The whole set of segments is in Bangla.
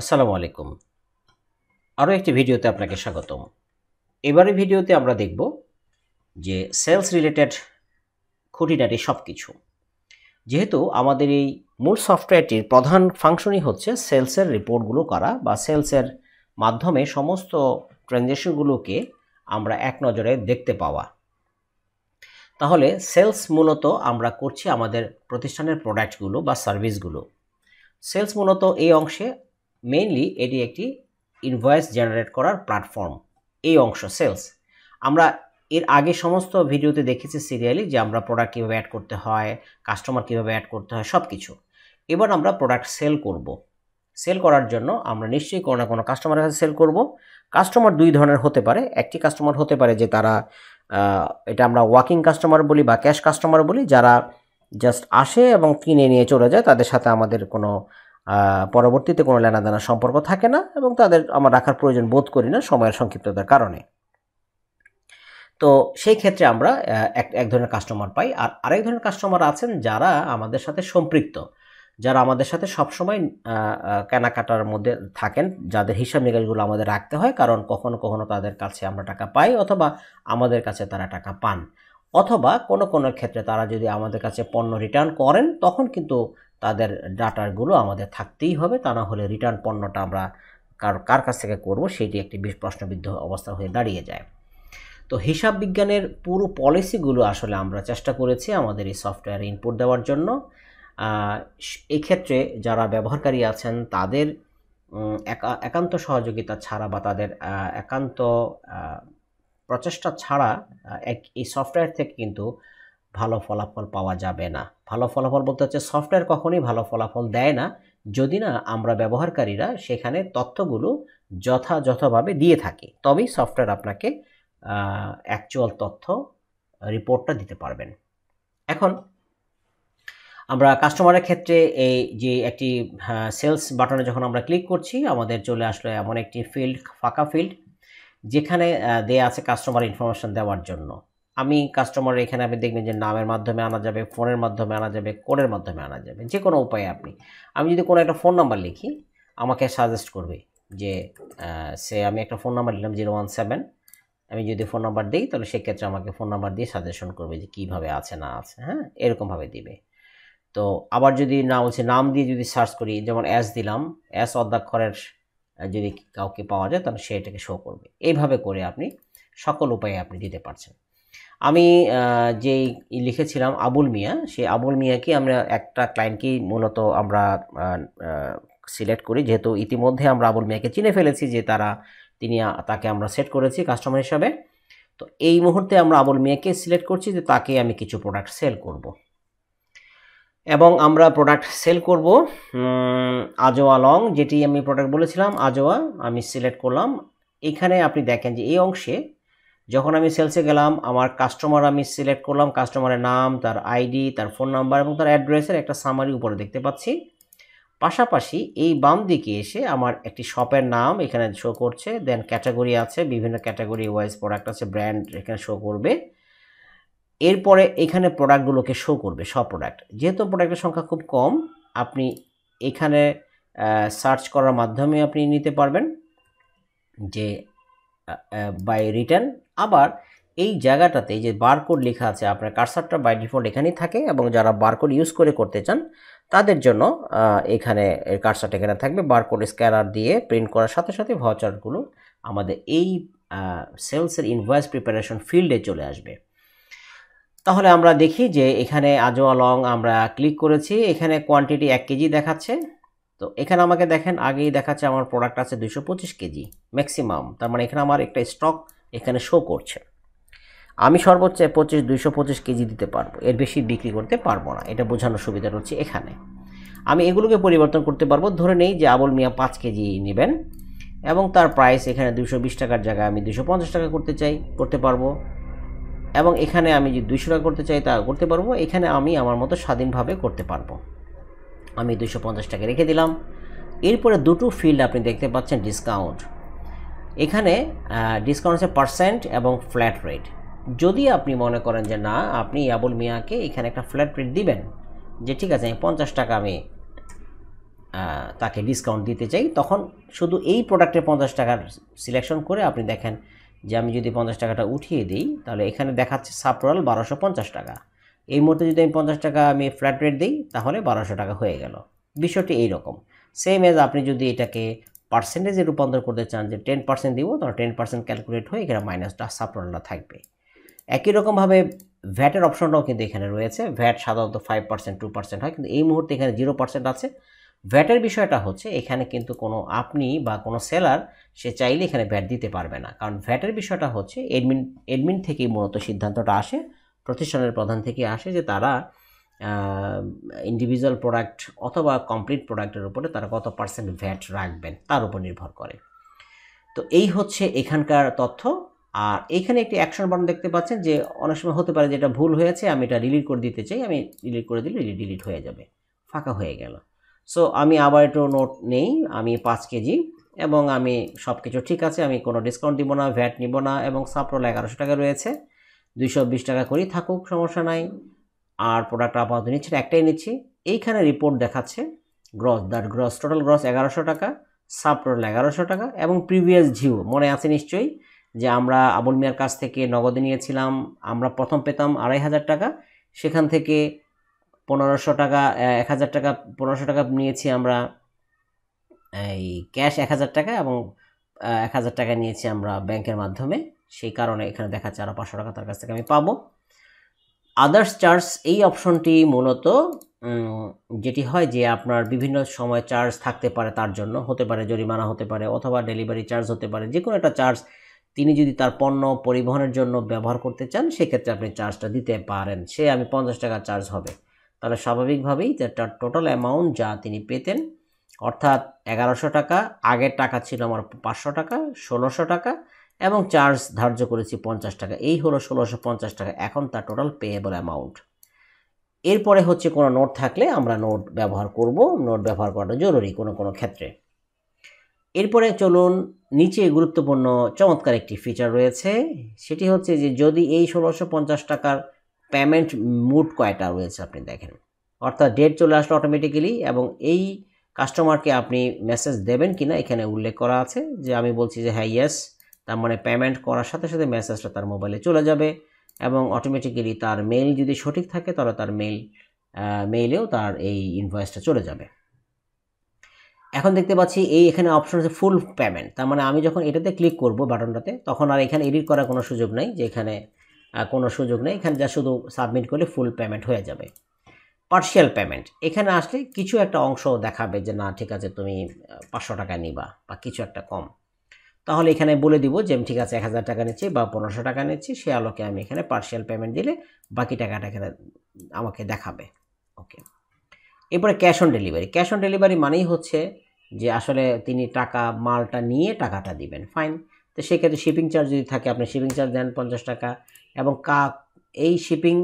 আসসালামু আলাইকুম আরও একটি ভিডিওতে আপনাকে স্বাগতম এবারে ভিডিওতে আমরা দেখব যে সেলস রিলেটেড খুঁটিনাটি সব কিছু যেহেতু আমাদের এই মূল সফটওয়্যারটির প্রধান ফাংশনই হচ্ছে সেলসের রিপোর্টগুলো করা বা সেলসের মাধ্যমে সমস্ত ট্রানজ্যাকশনগুলোকে আমরা এক নজরে দেখতে পাওয়া তাহলে সেলস মূলত আমরা করছি আমাদের প্রতিষ্ঠানের প্রোডাক্টগুলো বা সার্ভিসগুলো সেলস মূলত এই অংশে মেইনলি এটি একটি ইনভয়েস জেনারেট করার প্ল্যাটফর্ম এই অংশ সেলস আমরা এর আগে সমস্ত ভিডিওতে দেখেছি সিরিয়ালি যে আমরা প্রোডাক্ট কীভাবে অ্যাড করতে হয় কাস্টমার কীভাবে অ্যাড করতে হয় সব কিছু এবার আমরা প্রোডাক্ট সেল করব সেল করার জন্য আমরা নিশ্চয়ই কোনো না কোনো কাস্টমারের কাছে সেল করব কাস্টমার দুই ধরনের হতে পারে একটি কাস্টমার হতে পারে যে তারা এটা আমরা ওয়াকিং কাস্টমার বলি বা ক্যাশ কাস্টমার বলি যারা জাস্ট আসে এবং কিনে নিয়ে চলে যায় তাদের সাথে আমাদের কোনো পরবর্তীতে কোনো লেনাদেনা সম্পর্ক থাকে না এবং তাদের আমার রাখার প্রয়োজন বোধ করি না সময়ের সংক্ষিপ্ততার কারণে তো সেই ক্ষেত্রে আমরা এক এক ধরনের কাস্টমার পাই আর আরেক ধরনের কাস্টমার আছেন যারা আমাদের সাথে সম্পৃক্ত যারা আমাদের সাথে সবসময় কেনাকাটার মধ্যে থাকেন যাদের হিসাব নিকাশগুলো আমাদের রাখতে হয় কারণ কখনো কখনো তাদের কাছে আমরা টাকা পাই অথবা আমাদের কাছে তারা টাকা পান অথবা কোনো কোনো ক্ষেত্রে তারা যদি আমাদের কাছে পণ্য রিটার্ন করেন তখন কিন্তু তাদের ডাটাগুলো আমাদের থাকতেই হবে তা না হলে রিটার্ন পণ্যটা আমরা কার কার কাছ থেকে করব সেটি একটি বেশ প্রশ্নবিদ্ধ অবস্থা হয়ে দাঁড়িয়ে যায় তো হিসাব বিজ্ঞানের পুরো পলিসিগুলো আসলে আমরা চেষ্টা করেছি আমাদের এই সফটওয়্যারে ইনপুট দেওয়ার জন্য এক্ষেত্রে যারা ব্যবহারকারী আছেন তাদের একান্ত সহযোগিতা ছাড়া বা তাদের একান্ত প্রচেষ্টা ছাড়া এক এই সফটওয়্যার থেকে কিন্তু ভালো ফলাফল পাওয়া যাবে না ভালো ফলাফল বলতে হচ্ছে সফটওয়্যার কখনোই ভালো ফলাফল দেয় না যদি না আমরা ব্যবহারকারীরা সেখানে তথ্যগুলো যথাযথভাবে দিয়ে থাকি তবেই সফটওয়্যার আপনাকে অ্যাকচুয়াল তথ্য রিপোর্টটা দিতে পারবেন এখন আমরা কাস্টমারের ক্ষেত্রে এই যে একটি সেলস বাটনে যখন আমরা ক্লিক করছি আমাদের চলে আসলো এমন একটি ফিল্ড ফাঁকা ফিল্ড যেখানে দেয়া আছে কাস্টমার ইনফরমেশন দেওয়ার জন্য আমি কাস্টমার এখানে আপনি দেখবেন যে নামের মাধ্যমে আনা যাবে ফোনের মাধ্যমে আনা যাবে কোডের মাধ্যমে আনা যাবে যে কোনো উপায়ে আপনি আমি যদি কোনো একটা ফোন নাম্বার লিখি আমাকে সাজেস্ট করবে যে সে আমি একটা ফোন নাম্বার নিলাম জিরো ওয়ান সেভেন আমি যদি ফোন নাম্বার দিই তাহলে সেক্ষেত্রে আমাকে ফোন নাম্বার দিয়ে সাজেশন করবে যে কীভাবে আছে না আছে হ্যাঁ এরকমভাবে দিবে তো আবার যদি না হচ্ছে নাম দিয়ে যদি সার্চ করি যেমন অ্যাস দিলাম অ্যাস অধ্যাক্ষরের যদি কাউকে পাওয়া যায় তাহলে সেটাকে শো করবে এইভাবে করে আপনি সকল উপায়ে আপনি দিতে পারছেন আমি যে লিখেছিলাম আবুল মিয়া সেই আবুল মিয়াকে আমরা একটা ক্লায়েন্টকেই মূলত আমরা সিলেক্ট করি যেহেতু ইতিমধ্যে আমরা আবুল মিয়াকে চিনে ফেলেছি যে তারা তিনি তাকে আমরা সেট করেছি কাস্টমার হিসাবে তো এই মুহূর্তে আমরা আবুল মিয়াকে সিলেক্ট করছি যে তাকে আমি কিছু প্রোডাক্ট সেল করব। এবং আমরা প্রোডাক্ট সেল করব আজোয়া লং যেটি আমি প্রোডাক্ট বলেছিলাম আজোয়া আমি সিলেক্ট করলাম এখানে আপনি দেখেন যে এই অংশে যখন আমি সেলসে গেলাম আমার কাস্টমার আমি সিলেক্ট করলাম কাস্টমারের নাম তার আইডি তার ফোন নাম্বার এবং তার অ্যাড্রেসের একটা সামারি উপরে দেখতে পাচ্ছি পাশাপাশি এই বাম দিকে এসে আমার একটি শপের নাম এখানে শো করছে দেন ক্যাটাগরি আছে বিভিন্ন ক্যাটাগরি ওয়াইজ প্রোডাক্ট আছে ব্র্যান্ড এখানে শো করবে এরপরে এখানে প্রোডাক্টগুলোকে শো করবে সব প্রোডাক্ট যেহেতু প্রোডাক্টের সংখ্যা খুব কম আপনি এখানে সার্চ করার মাধ্যমে আপনি নিতে পারবেন যে বাই রিটার্ন আবার এই জায়গাটাতে এই যে বারকোড লেখা আছে আপনার কার্সারটা বাই ডিফল্ট এখানেই থাকে এবং যারা বারকোড ইউজ করে করতে চান তাদের জন্য এখানে কার্সারটা এখানে থাকবে বারকোড স্ক্যানার দিয়ে প্রিন্ট করার সাথে সাথে ভাউচারগুলো আমাদের এই সেলসের ইনভয়েস প্রিপারেশন ফিল্ডে চলে আসবে তাহলে আমরা দেখি যে এখানে আজোয়া লং আমরা ক্লিক করেছি এখানে কোয়ান্টিটি এক কেজি দেখাচ্ছে তো এখানে আমাকে দেখেন আগেই দেখাচ্ছে আমার প্রোডাক্ট আছে দুশো কেজি ম্যাক্সিমাম তার মানে এখানে আমার একটা স্টক এখানে শো করছে আমি সর্বোচ্চ পঁচিশ দুইশো পঁচিশ কেজি দিতে পারবো এর বেশি বিক্রি করতে পারবো না এটা বোঝানোর সুবিধা রয়েছে এখানে আমি এগুলোকে পরিবর্তন করতে পারবো ধরে নেই যে আবুল মিয়া পাঁচ কেজি নেবেন এবং তার প্রাইস এখানে দুশো বিশ টাকার জায়গায় আমি দুশো পঞ্চাশ টাকা করতে চাই করতে পারবো এবং এখানে আমি যে দুশো টাকা করতে চাই তা করতে পারবো এখানে আমি আমার মতো স্বাধীনভাবে করতে পারবো আমি দুশো পঞ্চাশ টাকা রেখে দিলাম এরপরে দুটো ফিল্ড আপনি দেখতে পাচ্ছেন ডিসকাউন্ট এখানে ডিসকাউন্ট আছে পার্সেন্ট এবং ফ্ল্যাট রেট যদি আপনি মনে করেন যে না আপনি আবুল মিয়াকে এখানে একটা ফ্ল্যাট রেট দিবেন যে ঠিক আছে আমি পঞ্চাশ টাকা আমি তাকে ডিসকাউন্ট দিতে চাই তখন শুধু এই প্রোডাক্টের পঞ্চাশ টাকার সিলেকশন করে আপনি দেখেন যে আমি যদি পঞ্চাশ টাকাটা উঠিয়ে দিই তাহলে এখানে দেখাচ্ছে সাপ্রাল বারোশো পঞ্চাশ টাকা এই মুহূর্তে যদি আমি পঞ্চাশ টাকা আমি ফ্ল্যাট রেট দিই তাহলে বারোশো টাকা হয়ে গেল বিষয়টি এইরকম সেম এজ আপনি যদি এটাকে পার্সেন্টেজে রূপান্তর করতে চান যে টেন পার্সেন্ট দিব তাহলে টেন পার্সেন্ট ক্যালকুলেট হয়ে এখানে মাইনাসটা সাবটোটালটা থাকবে একই রকমভাবে ভ্যাটের অপশনটাও কিন্তু এখানে রয়েছে ভ্যাট সাধারণত ফাইভ পার্সেন্ট টু পার্সেন্ট হয় কিন্তু এই মুহূর্তে এখানে জিরো পার্সেন্ট আছে ভ্যাটের বিষয়টা হচ্ছে এখানে কিন্তু কোনো আপনি বা কোনো সেলার সে চাইলে এখানে ভ্যাট দিতে পারবে না কারণ ভ্যাটের বিষয়টা হচ্ছে এডমিন এডমিন থেকেই মূলত সিদ্ধান্তটা আসে প্রতিষ্ঠানের প্রধান থেকে আসে যে তারা ইন্ডিভিজুয়াল প্রোডাক্ট অথবা কমপ্লিট প্রোডাক্টের উপরে তারা কত পার্সেন্ট ভ্যাট রাখবেন তার উপর নির্ভর করে তো এই হচ্ছে এখানকার তথ্য আর এইখানে একটি অ্যাকশন বাটন দেখতে পাচ্ছেন যে অনেক সময় হতে পারে যে এটা ভুল হয়েছে আমি এটা ডিলিট করে দিতে চাই আমি ডিলিট করে দিলে ডিলিট হয়ে যাবে ফাঁকা হয়ে গেল সো আমি আবার একটু নোট নেই আমি পাঁচ কেজি এবং আমি সব কিছু ঠিক আছে আমি কোনো ডিসকাউন্ট দিব না ভ্যাট নিব না এবং সাপ্রোল এগারোশো টাকা রয়েছে দুইশো বিশ টাকা করেই থাকুক সমস্যা নাই আর প্রোডাক্ট আপাতত নিচ্ছি একটাই নিচ্ছি এইখানে রিপোর্ট দেখাচ্ছে gross that gross total gross এগারোশো টাকা সাব টোটাল এগারোশো টাকা এবং প্রিভিয়াস ঝিউ মনে আছে নিশ্চয়ই যে আমরা আবুল মিয়ার কাছ থেকে নগদে নিয়েছিলাম আমরা প্রথম পেতাম আড়াই হাজার টাকা সেখান থেকে পনেরোশো টাকা এক হাজার টাকা পনেরোশো টাকা নিয়েছি আমরা এই ক্যাশ এক হাজার টাকা এবং এক হাজার টাকা নিয়েছি আমরা ব্যাংকের মাধ্যমে সেই কারণে এখানে দেখাচ্ছে আরও পাঁচশো টাকা তার কাছ থেকে আমি পাবো আদার্স চার্জ এই অপশনটি মূলত যেটি হয় যে আপনার বিভিন্ন সময় চার্জ থাকতে পারে তার জন্য হতে পারে জরিমানা হতে পারে অথবা ডেলিভারি চার্জ হতে পারে যে কোনো একটা চার্জ তিনি যদি তার পণ্য পরিবহনের জন্য ব্যবহার করতে চান সেক্ষেত্রে আপনি চার্জটা দিতে পারেন সে আমি পঞ্চাশ টাকা চার্জ হবে তাহলে স্বাভাবিকভাবেই তার টোটাল অ্যামাউন্ট যা তিনি পেতেন অর্থাৎ এগারোশো টাকা আগের টাকা ছিল আমার পাঁচশো টাকা ষোলোশো টাকা এবং চার্জ ধার্য করেছি পঞ্চাশ টাকা এই হলো ষোলোশো পঞ্চাশ টাকা এখন তার টোটাল পেয়েবল অ্যামাউন্ট এরপরে হচ্ছে কোনো নোট থাকলে আমরা নোট ব্যবহার করব নোট ব্যবহার করাটা জরুরি কোনো কোনো ক্ষেত্রে এরপরে চলুন নিচে গুরুত্বপূর্ণ চমৎকার একটি ফিচার রয়েছে সেটি হচ্ছে যে যদি এই ষোলোশো পঞ্চাশ টাকার পেমেন্ট মুড কয়টা রয়েছে আপনি দেখেন অর্থাৎ ডেট চলে আসলো অটোমেটিক্যালি এবং এই কাস্টমারকে আপনি মেসেজ দেবেন কিনা এখানে উল্লেখ করা আছে যে আমি বলছি যে হ্যাঁ ইয়েস তার মানে পেমেন্ট করার সাথে সাথে মেসেজটা তার মোবাইলে চলে যাবে এবং অটোমেটিক্যালি তার মেইল যদি সঠিক থাকে তাহলে তার মেইল মেইলেও তার এই ইনভয়েসটা চলে যাবে এখন দেখতে পাচ্ছি এই এখানে অপশন আছে ফুল পেমেন্ট তার মানে আমি যখন এটাতে ক্লিক করব বাটনটাতে তখন আর এখানে এডিট করার কোনো সুযোগ নেই যে এখানে কোনো সুযোগ নেই এখানে যা শুধু সাবমিট করলে ফুল পেমেন্ট হয়ে যাবে পার্শিয়াল পেমেন্ট এখানে আসলে কিছু একটা অংশ দেখাবে যে না ঠিক আছে তুমি পাঁচশো টাকা নিবা বা কিছু একটা কম তাহলে এখানে বলে দিব যে আমি ঠিক আছে এক হাজার টাকা নিচ্ছি বা পনেরোশো টাকা নিচ্ছি সে আলোকে আমি এখানে পার্সিয়াল পেমেন্ট দিলে বাকি টাকাটা এখানে আমাকে দেখাবে ওকে এরপরে cash on delivery cash on delivery মানেই হচ্ছে যে আসলে তিনি টাকা মালটা নিয়ে টাকাটা দিবেন ফাইন তো সেক্ষেত্রে শিপিং চার্জ যদি থাকে আপনি শিপিং চার্জ দেন পঞ্চাশ টাকা এবং কা এই শিপিং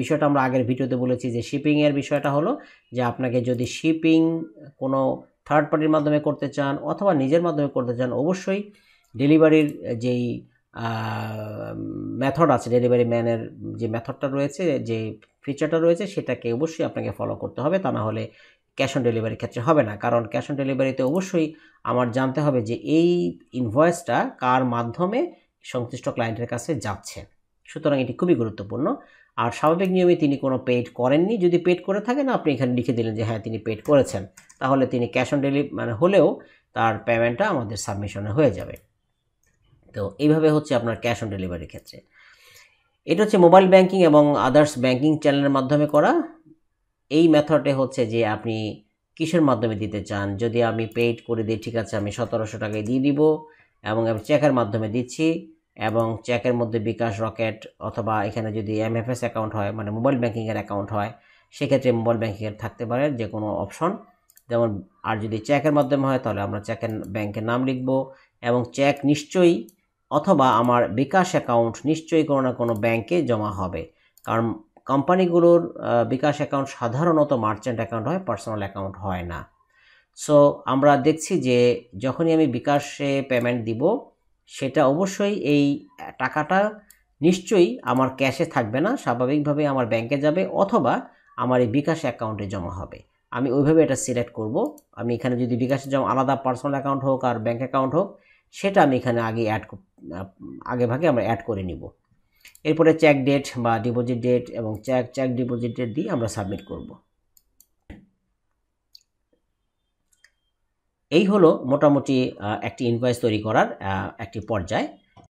বিষয়টা আমরা আগের ভিডিওতে বলেছি যে শিপিংয়ের বিষয়টা হলো যে আপনাকে যদি শিপিং কোনো থার্ড পার্টির মাধ্যমে করতে চান অথবা নিজের মাধ্যমে করতে চান অবশ্যই ডেলিভারির যেই মেথড আছে ডেলিভারি ম্যানের যে মেথডটা রয়েছে যে ফিচারটা রয়েছে সেটাকে অবশ্যই আপনাকে ফলো করতে হবে তা না হলে ক্যাশ অন ডেলিভারির ক্ষেত্রে হবে না কারণ ক্যাশ অন ডেলিভারিতে অবশ্যই আমার জানতে হবে যে এই ইনভয়েসটা কার মাধ্যমে সংশ্লিষ্ট ক্লায়েন্টের কাছে যাচ্ছে সুতরাং এটি খুবই গুরুত্বপূর্ণ আর স্বাভাবিক নিয়মে তিনি কোনো পেড করেননি যদি পেড করে থাকেন আপনি এখানে লিখে দিলেন যে হ্যাঁ তিনি পেড করেছেন তাহলে তিনি ক্যাশ অন ডেলিভারি মানে হলেও তার পেমেন্টটা আমাদের সাবমিশনে হয়ে যাবে তো এইভাবে হচ্ছে আপনার ক্যাশ অন ডেলিভারির ক্ষেত্রে এটা হচ্ছে মোবাইল ব্যাংকিং এবং আদার্স ব্যাংকিং চ্যানেলের মাধ্যমে করা এই মেথডে হচ্ছে যে আপনি কিসের মাধ্যমে দিতে চান যদি আমি পেইড করে দিই ঠিক আছে আমি সতেরোশো টাকায় দিয়ে দিব এবং আমি চেকের মাধ্যমে দিচ্ছি এবং চেকের মধ্যে বিকাশ রকেট অথবা এখানে যদি এমএফএস অ্যাকাউন্ট হয় মানে মোবাইল ব্যাঙ্কিংয়ের অ্যাকাউন্ট হয় সেক্ষেত্রে মোবাইল ব্যাঙ্কিংয়ের থাকতে পারে যে কোনো অপশন যেমন আর যদি চেকের মাধ্যমে হয় তাহলে আমরা চেকের ব্যাংকের নাম লিখব এবং চেক নিশ্চয়ই অথবা আমার বিকাশ অ্যাকাউন্ট নিশ্চয়ই কোনো না কোনো ব্যাংকে জমা হবে কারণ কোম্পানিগুলোর বিকাশ অ্যাকাউন্ট সাধারণত মার্চেন্ট অ্যাকাউন্ট হয় পার্সোনাল অ্যাকাউন্ট হয় না সো আমরা দেখছি যে যখনই আমি বিকাশে পেমেন্ট দিব সেটা অবশ্যই এই টাকাটা নিশ্চয়ই আমার ক্যাশে থাকবে না স্বাভাবিকভাবে আমার ব্যাংকে যাবে অথবা আমার এই বিকাশ অ্যাকাউন্টে জমা হবে আমি ওইভাবে এটা সিলেক্ট করব আমি এখানে যদি বিকাশে জমা আলাদা পার্সোনাল অ্যাকাউন্ট হোক আর ব্যাঙ্ক অ্যাকাউন্ট হোক সেটা আমি এখানে আগে অ্যাড আগে ভাগে আমরা অ্যাড করে নিব এরপরে চেক ডেট বা ডিপোজিট ডেট এবং চেক চেক ডিপোজিট ডেট দিয়ে আমরা সাবমিট করবো এই হলো মোটামুটি একটি ইনভয়েস তৈরি করার একটি পর্যায়